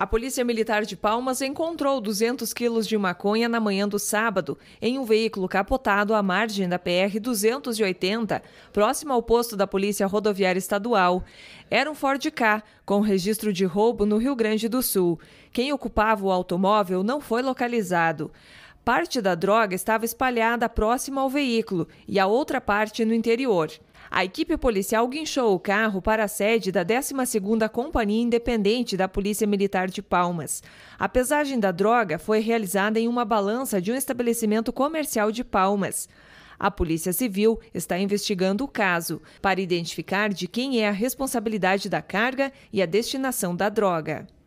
A Polícia Militar de Palmas encontrou 200 quilos de maconha na manhã do sábado em um veículo capotado à margem da PR-280, próximo ao posto da Polícia Rodoviária Estadual. Era um Ford K, com registro de roubo no Rio Grande do Sul. Quem ocupava o automóvel não foi localizado. Parte da droga estava espalhada próxima ao veículo e a outra parte no interior. A equipe policial guinchou o carro para a sede da 12ª Companhia Independente da Polícia Militar de Palmas. A pesagem da droga foi realizada em uma balança de um estabelecimento comercial de Palmas. A Polícia Civil está investigando o caso para identificar de quem é a responsabilidade da carga e a destinação da droga.